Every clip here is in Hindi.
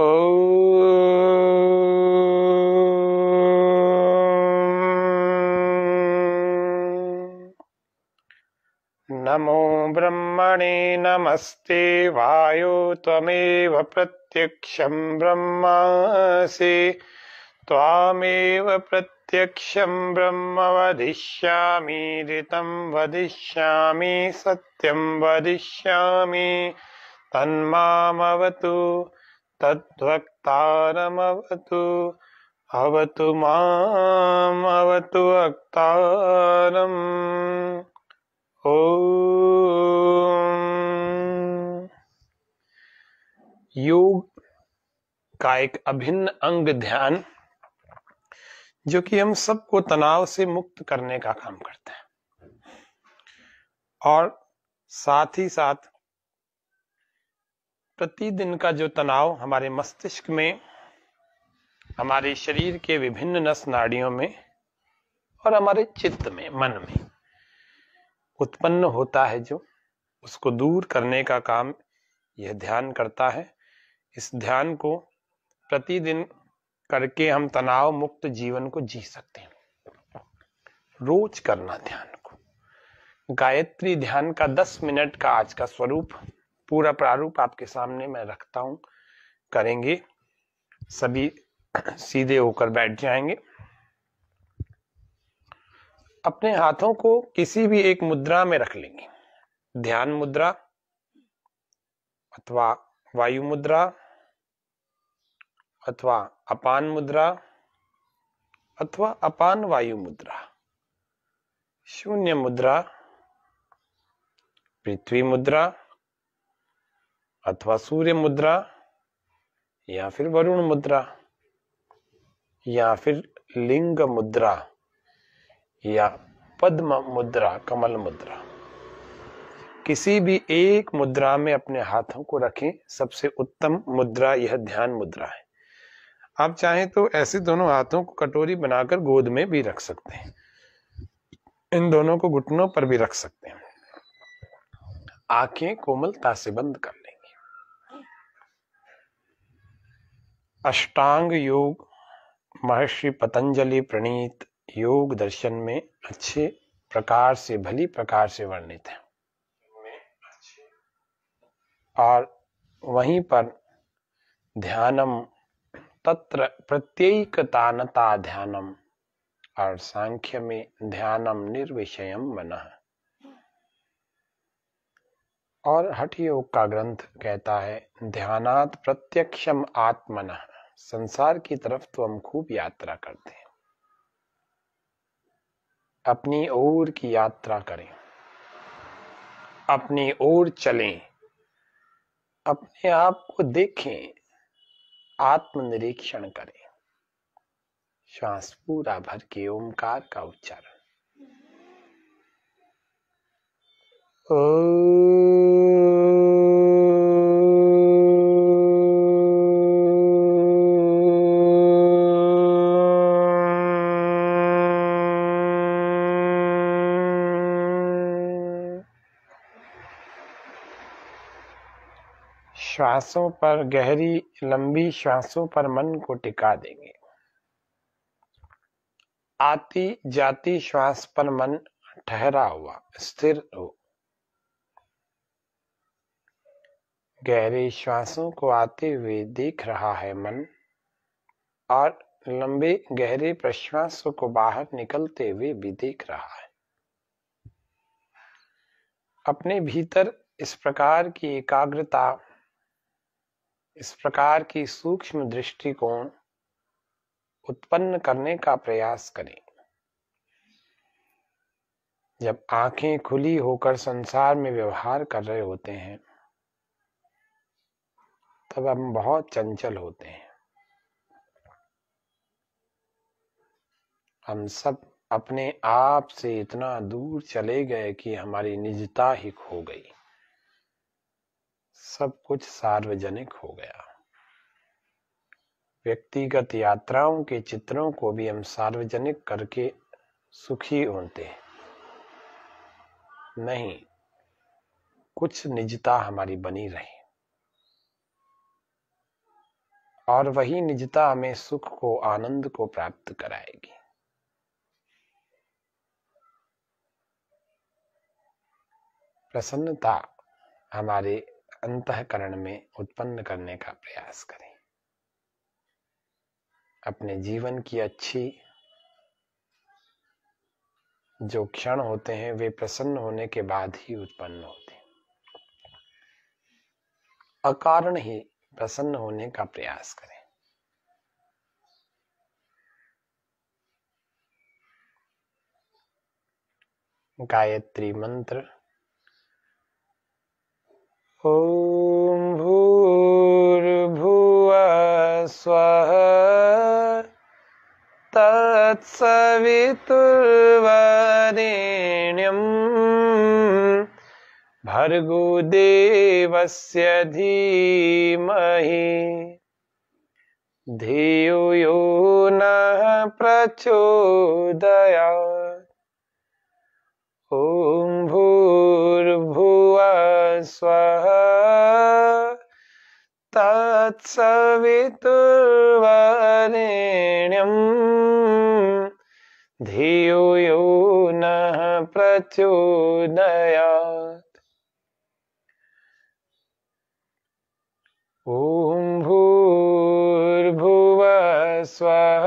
नमो ब्रह्मणे नमस्ते वायो त्वमेव प्रत्यक्षं ब्रह्मासि त्वामेव प्रत्यक्षं ब्रह्म वदिष्यामि ऋतं वदिष्यामि सत्यं वदिष्यामि तन्मामवतु तद्वक्तारमवतु अवतु माम् अवतु अक्तारम् ॐ योग का एक अभिन्न अंग ध्यान जो कि हम सबको तनाव से मुक्त करने का काम करते हैं और साथ ही साथ प्रतिदिन का जो तनाव हमारे मस्तिष्क में हमारे शरीर के विभिन्न नस नाड़ियों में और हमारे चित्त में मन में उत्पन्न होता है जो उसको दूर करने का काम यह ध्यान करता है इस ध्यान को प्रतिदिन करके हम तनाव मुक्त जीवन को जी सकते हैं रोज करना ध्यान को गायत्री ध्यान का दस मिनट का आज का स्वरूप पूरा प्रारूप आपके सामने मैं रखता हूं करेंगे सभी सीधे होकर बैठ जाएंगे अपने हाथों को किसी भी एक मुद्रा में रख लेंगे ध्यान मुद्रा अथवा वायु मुद्रा अथवा अपान मुद्रा अथवा अपान वायु मुद्रा शून्य मुद्रा पृथ्वी मुद्रा अथवा सूर्य मुद्रा या फिर वरुण मुद्रा या फिर लिंग मुद्रा या पद्म मुद्रा कमल मुद्रा किसी भी एक मुद्रा में अपने हाथों को रखें सबसे उत्तम मुद्रा यह ध्यान मुद्रा है आप चाहें तो ऐसे दोनों हाथों को कटोरी बनाकर गोद में भी रख सकते हैं इन दोनों को घुटनों पर भी रख सकते हैं आंखें कोमलता से बंद कर लें अष्टांग योग महर्षि पतंजलि प्रणीत योग दर्शन में अच्छे प्रकार से भली प्रकार से वर्णित है और वहीं पर ध्यानम तत्र प्रत्येकतानता ध्यानम और सांख्य में ध्यानम निर्विषयम मन और हठ योग का ग्रंथ कहता है ध्यानात प्रत्यक्षम आत्मना संसार की तरफ तो हम खूब यात्रा करते हैं अपनी ओर की यात्रा करें अपनी ओर चलें अपने आप को देखें आत्मनिरीक्षण करें श्वास पूरा भर के ओमकार का उच्चारण सांसों पर गहरी लंबी श्वासों पर मन को टिका देंगे आती जाती श्वास पर मन ठहरा हुआ स्थिर हो गहरी श्वासों को आते हुए देख रहा है मन और लंबे गहरे प्रश्वासों को बाहर निकलते हुए भी देख रहा है अपने भीतर इस प्रकार की एकाग्रता इस प्रकार की सूक्ष्म दृष्टिकोण उत्पन्न करने का प्रयास करें जब आंखें खुली होकर संसार में व्यवहार कर रहे होते हैं तब हम बहुत चंचल होते हैं हम सब अपने आप से इतना दूर चले गए कि हमारी निजता ही खो गई सब कुछ सार्वजनिक हो गया व्यक्तिगत यात्राओं के चित्रों को भी हम सार्वजनिक करके सुखी होते नहीं कुछ निजता हमारी बनी रहे और वही निजता हमें सुख को आनंद को प्राप्त कराएगी प्रसन्नता हमारे अंतकरण में उत्पन्न करने का प्रयास करें अपने जीवन की अच्छी जो क्षण होते हैं वे प्रसन्न होने के बाद ही उत्पन्न होते हैं अकारण ही प्रसन्न होने का प्रयास करें गायत्री मंत्र ॐ भूर्भुवः स्वः तत्सवितुर्वरेण्यम् भर्गुदेवस्य धीमहि धियो यो नः प्रचोदयात् ॐ स्वाहा तत्सवितुर्वरेण्यम् धियो यो नः प्रचोदयात् ॐ भूर्भुवः स्वः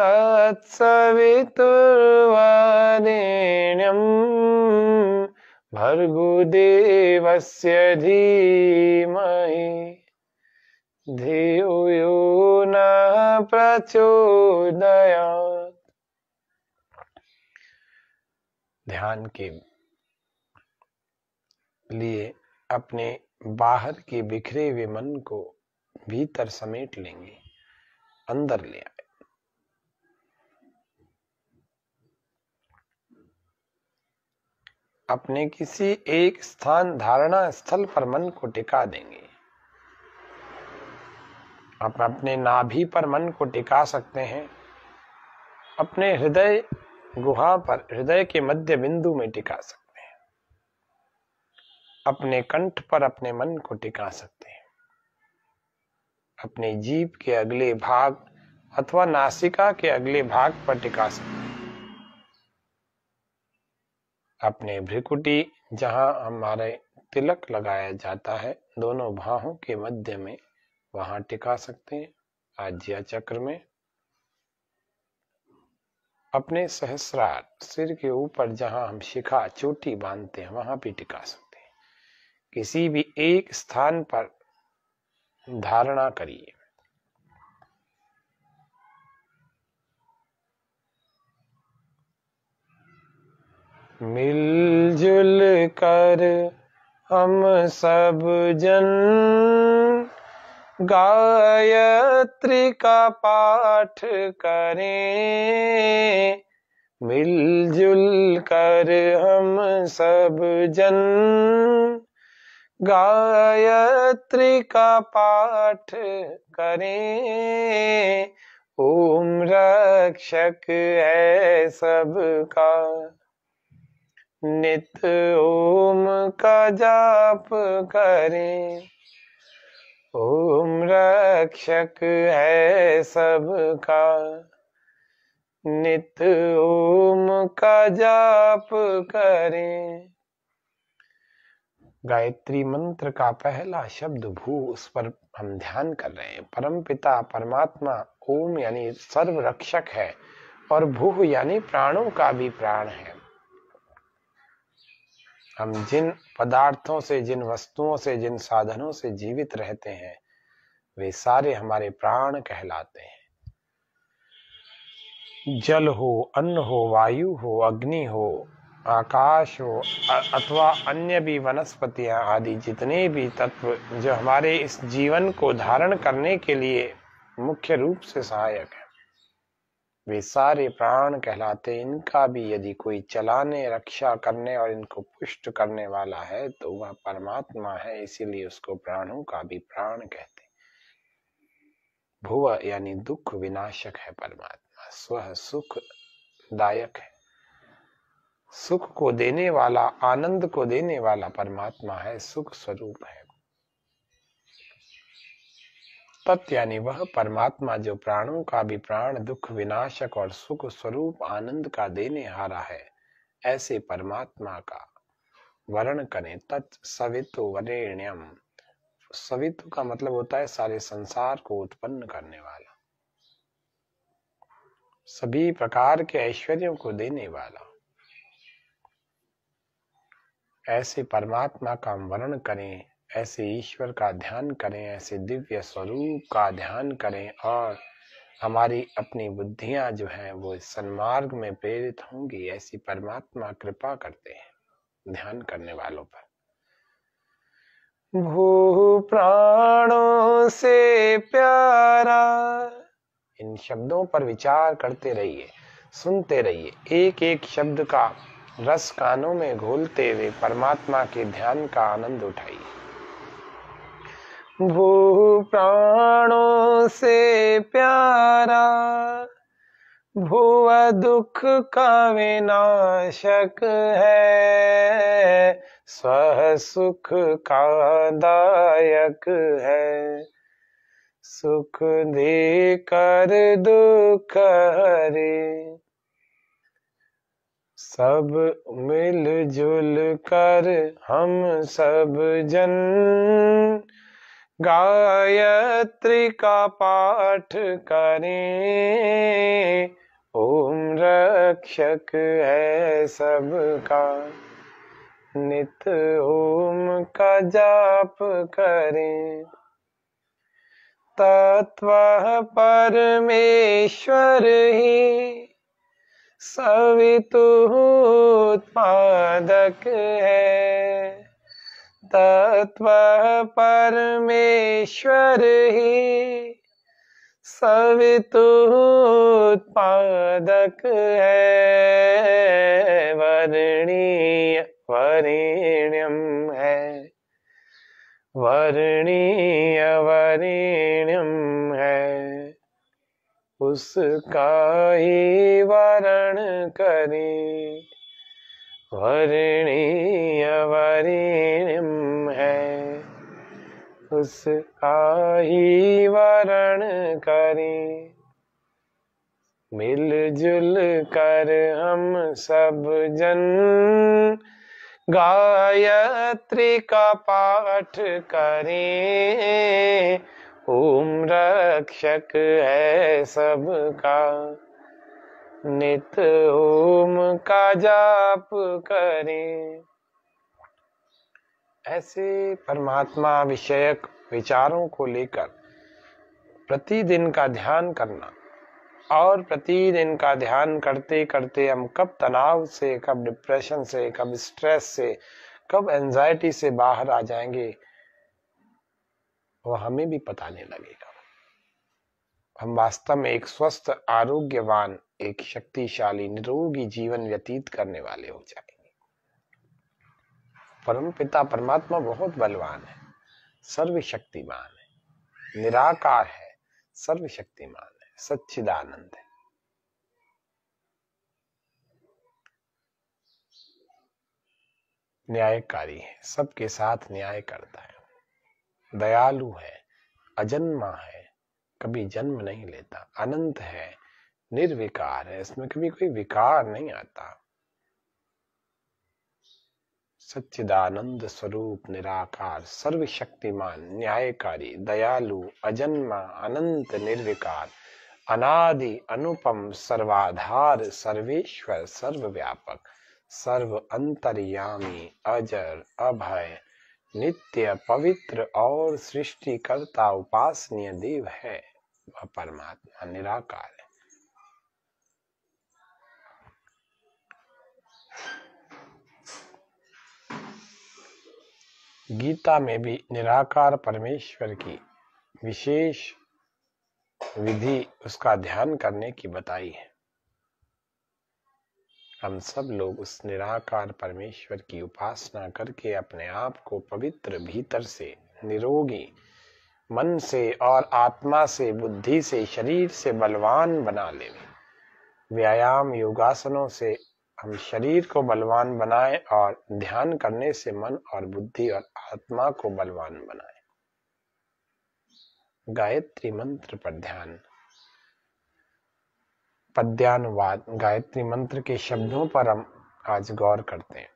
तत्सवितुर्वरेण्यम् भर्गुदेवस्य धीमहि धियो यो न प्रचोदयात् ध्यान के लिए अपने बाहर के बिखरे हुए मन को भीतर समेट लेंगे अंदर ले अपने किसी एक स्थान धारणा स्थल पर मन को टिका देंगे आप अपने नाभि पर मन को टिका सकते हैं अपने हृदय गुहा पर हृदय के मध्य बिंदु में टिका सकते हैं अपने कंठ पर अपने मन को टिका सकते हैं अपने जीप के अगले भाग अथवा नासिका के अगले भाग पर टिका सकते हैं अपने भ्रिकुटी जहाँ हमारे तिलक लगाया जाता है दोनों भाहों के मध्य में वहां टिका सकते हैं आज्ञा चक्र में अपने सहस्रार सिर के ऊपर जहां हम शिखा चोटी बांधते हैं वहां भी टिका सकते हैं किसी भी एक स्थान पर धारणा करिए मिलजुल कर हम सब जन गायत्री का पाठ करें मिलजुल कर हम सब जन गायत्री का पाठ करें ओम रक्षक है सबका नित ओम का जाप करें ओम रक्षक है सबका नित ओम का जाप करें गायत्री मंत्र का पहला शब्द भू उस पर हम ध्यान कर रहे हैं परम पिता परमात्मा ओम यानी सर्व रक्षक है और भू यानी प्राणों का भी प्राण है हम जिन पदार्थों से जिन वस्तुओं से जिन साधनों से जीवित रहते हैं वे सारे हमारे प्राण कहलाते हैं जल हो अन्न हो वायु हो अग्नि हो आकाश हो अथवा अन्य भी वनस्पतियां आदि जितने भी तत्व जो हमारे इस जीवन को धारण करने के लिए मुख्य रूप से सहायक है वे सारे प्राण कहलाते इनका भी यदि कोई चलाने रक्षा करने और इनको पुष्ट करने वाला है तो वह परमात्मा है इसीलिए उसको प्राणों का भी प्राण कहते भुव यानी दुख विनाशक है परमात्मा स्व सुख दायक है सुख को देने वाला आनंद को देने वाला परमात्मा है सुख स्वरूप है तत् यानी वह परमात्मा जो प्राणों का भी प्राण दुख विनाशक और सुख स्वरूप आनंद का देने हारा है ऐसे परमात्मा का वर्ण करें तत् सवितु वरेण्यम सवितु का मतलब होता है सारे संसार को उत्पन्न करने वाला सभी प्रकार के ऐश्वर्यों को देने वाला ऐसे परमात्मा का वर्ण करें ऐसे ईश्वर का ध्यान करें ऐसे दिव्य स्वरूप का ध्यान करें और हमारी अपनी बुद्धियां जो हैं वो सन्मार्ग में प्रेरित होंगी ऐसी परमात्मा कृपा करते हैं ध्यान करने वालों पर भू प्राणों से प्यारा इन शब्दों पर विचार करते रहिए सुनते रहिए एक एक शब्द का रस कानों में घोलते हुए परमात्मा के ध्यान का आनंद उठाइए भू प्राणों से प्यारा भुव दुख का विनाशक है स्व सुख का दायक है सुख दे कर दुख हरे सब मिलजुल कर हम सब जन गायत्री का पाठ करें ओम रक्षक है सबका नित ओम का जाप करें तत्व परमेश्वर ही सवितु उत्पादक है तत्व परमेश्वर ही सवितुत्पादक है वर्णीय वरिण्यम है वर्णीय वरिण्यम है उसका ही वरण करें वर्णीय वरिणिम है उसका ही वरण करी मिलजुल कर हम सब जन गायत्री का पाठ करें ओम रक्षक है सबका नित ओम का जाप करें ऐसे परमात्मा विषयक विचारों को लेकर प्रतिदिन का ध्यान करना और प्रतिदिन का ध्यान करते करते हम कब तनाव से कब डिप्रेशन से कब स्ट्रेस से कब एंजाइटी से बाहर आ जाएंगे वह हमें भी पता नहीं लगेगा हम वास्तव में एक स्वस्थ आरोग्यवान एक शक्तिशाली निरोगी जीवन व्यतीत करने वाले हो जाएंगे परम पिता परमात्मा बहुत बलवान है सर्वशक्तिमान है निराकार है सर्वशक्तिमान है सच्चिदानंद है न्यायकारी है सबके साथ न्याय करता है दयालु है अजन्मा है कभी जन्म नहीं लेता अनंत है निर्विकार है इसमें कभी कोई विकार नहीं आता सच्चिदानंद स्वरूप निराकार सर्वशक्तिमान न्यायकारी दयालु अजन्मा अनंत निर्विकार अनादि अनुपम सर्वाधार सर्वेश्वर सर्वव्यापक सर्व अंतर्यामी अजर अभय नित्य पवित्र और सृष्टिकर्ता उपासनीय देव है वह परमात्मा निराकार गीता में भी निराकार परमेश्वर की विशेष विधि उसका ध्यान करने की बताई है हम सब लोग उस निराकार परमेश्वर की उपासना करके अपने आप को पवित्र भीतर से निरोगी मन से और आत्मा से बुद्धि से शरीर से बलवान बना ले व्यायाम योगासनों से हम शरीर को बलवान बनाए और ध्यान करने से मन और बुद्धि और आत्मा को बलवान बनाए गायत्री मंत्र पर ध्यान पद्यानुवाद गायत्री मंत्र के शब्दों पर हम आज गौर करते हैं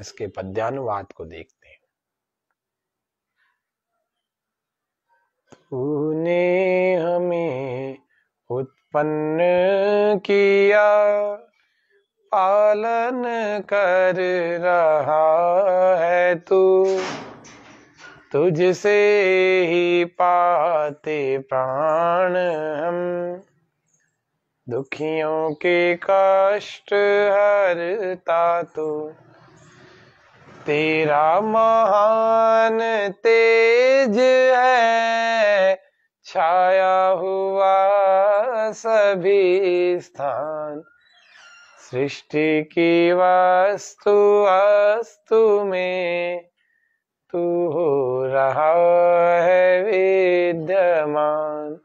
इसके पद्यानुवाद को देखते हैं तूने हमें मन किया पालन कर रहा है तू तुझसे ही पाते प्राण हम दुखियों के कष्ट हरता तू तेरा महान तेज है छाया हुआ सभी स्थान सृष्टि की वस्तु वस्तु में तू हो रहा है विद्यमान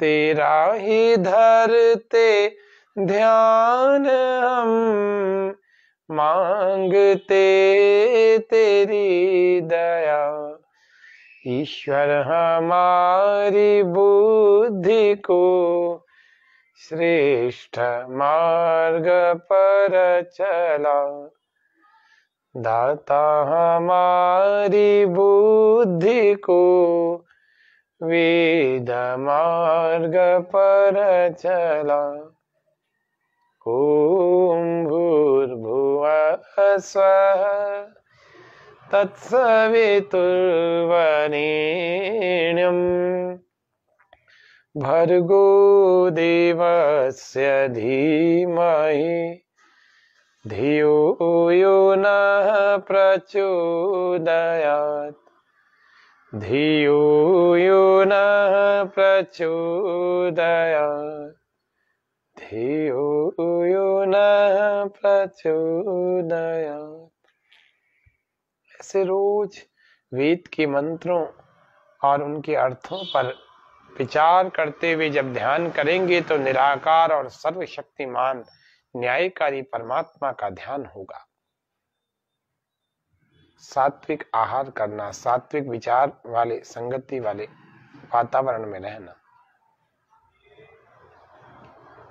तेरा ही धरते ध्यान हम मांगते तेरी दया ईश्वर हमारी बुद्धि को श्रेष्ठ मार्ग पर चला दाता हमारी बुद्धि को वेद मार्ग पर चला ओम भूर्भुव स्व तत्सवितुर्वरेण्यम् भर्गो देवस्य धीमहि धियो यो नः प्रचोदयात् धियो यो नः प्रचोदयात् धियो यो नः प्रचोदयात् से रोज वेद के मंत्रों और उनके अर्थों पर विचार करते हुए जब ध्यान करेंगे तो निराकार और सर्वशक्तिमान न्यायकारी परमात्मा का ध्यान होगा सात्विक आहार करना सात्विक विचार वाले संगति वाले वातावरण में रहना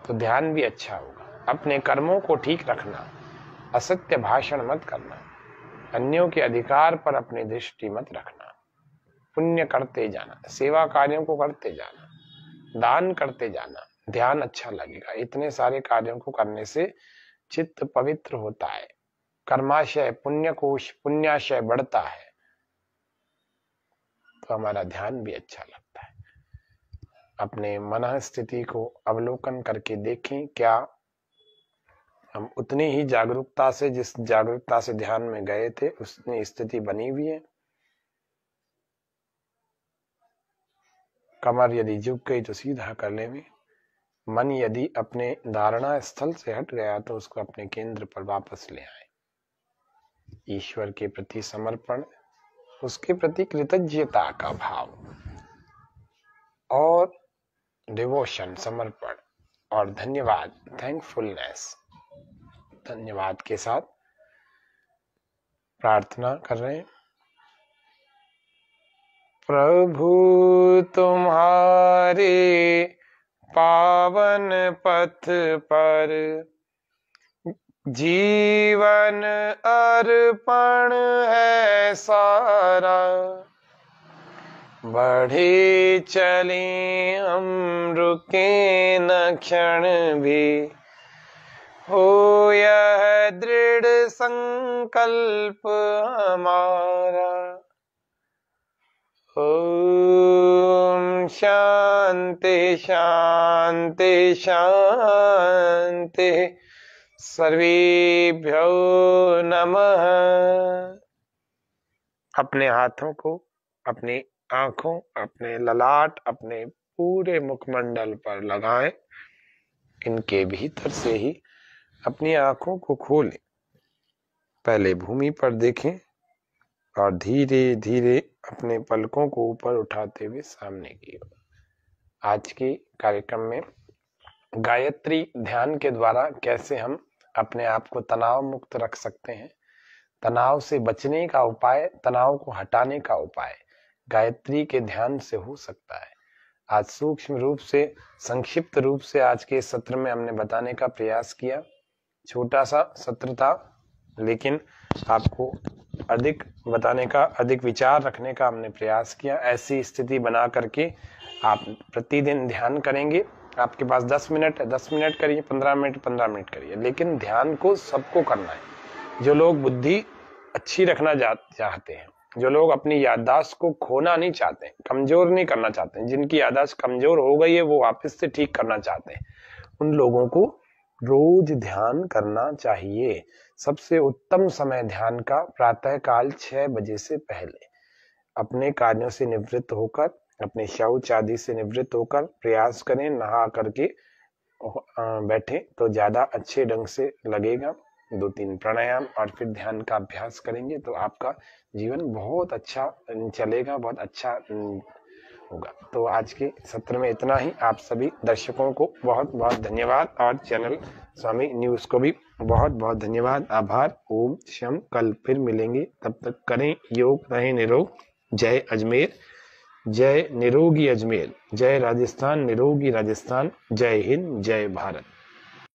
तो ध्यान भी अच्छा होगा अपने कर्मों को ठीक रखना असत्य भाषण मत करना अन्यों के अधिकार पर अपनी दृष्टि मत रखना पुण्य करते जाना सेवा कार्यों को करते जाना दान करते जाना ध्यान अच्छा लगेगा इतने सारे कार्यों को करने से चित्त पवित्र होता है कर्माशय पुण्य कोश पुण्याशय बढ़ता है तो हमारा ध्यान भी अच्छा लगता है अपने मन स्थिति को अवलोकन करके देखें क्या हम उतनी ही जागरूकता से जिस जागरूकता से ध्यान में गए थे उसने स्थिति बनी हुई है कमर यदि झुक गई तो सीधा कर लेंगे मन यदि अपने धारणा स्थल से हट गया तो उसको अपने केंद्र पर वापस ले आए ईश्वर के प्रति समर्पण उसके प्रति कृतज्ञता का भाव और डिवोशन समर्पण और धन्यवाद थैंकफुलनेस धन्यवाद के साथ प्रार्थना कर रहे हैं प्रभु तुम्हारे पावन पथ पर जीवन अर्पण है सारा बढ़े चले हम रुके न क्षण भी हो यह दृढ़ संकल्प हमारा ओम शांति शांति शांति सर्वेभ्यो नमः अपने हाथों को अपनी आंखों अपने ललाट अपने पूरे मुखमंडल पर लगाएं इनके भीतर से ही अपनी आंखों को खोलें पहले भूमि पर देखें और धीरे धीरे अपने पलकों को ऊपर उठाते हुए सामने की ओर आज के कार्यक्रम में गायत्री ध्यान के द्वारा कैसे हम अपने आप को तनाव मुक्त रख सकते हैं तनाव से बचने का उपाय तनाव को हटाने का उपाय गायत्री के ध्यान से हो सकता है आज सूक्ष्म रूप से संक्षिप्त रूप से आज के सत्र में हमने बताने का प्रयास किया छोटा सा सत्र था लेकिन आपको अधिक बताने का अधिक विचार रखने का हमने प्रयास किया ऐसी स्थिति बना करके आप प्रतिदिन ध्यान करेंगे आपके पास 10 मिनट है 10 मिनट करिए 15 मिनट 15 मिनट करिए लेकिन ध्यान को सबको करना है जो लोग बुद्धि अच्छी रखना चाहते हैं जो लोग अपनी याददाश्त को खोना नहीं चाहते कमजोर नहीं करना चाहते जिनकी याददाश्त कमजोर हो गई है वो वापस से ठीक करना चाहते हैं उन लोगों को रोज ध्यान करना चाहिए सबसे उत्तम समय ध्यान का प्रातः काल छह बजे से पहले अपने कार्यों से निवृत्त होकर अपने शौच आदि से निवृत्त होकर प्रयास करें नहा करके बैठे तो ज्यादा अच्छे ढंग से लगेगा दो तीन प्राणायाम और फिर ध्यान का अभ्यास करेंगे तो आपका जीवन बहुत अच्छा चलेगा बहुत अच्छा होगा तो आज के सत्र में इतना ही आप सभी दर्शकों को बहुत बहुत धन्यवाद और चैनल स्वामी न्यूज़ को भी बहुत बहुत धन्यवाद आभार ओम शम कल फिर मिलेंगे तब तक करें योग रहें निरोग जय अजमेर जय निरोगी अजमेर जय राजस्थान निरोगी राजस्थान जय हिंद जय भारत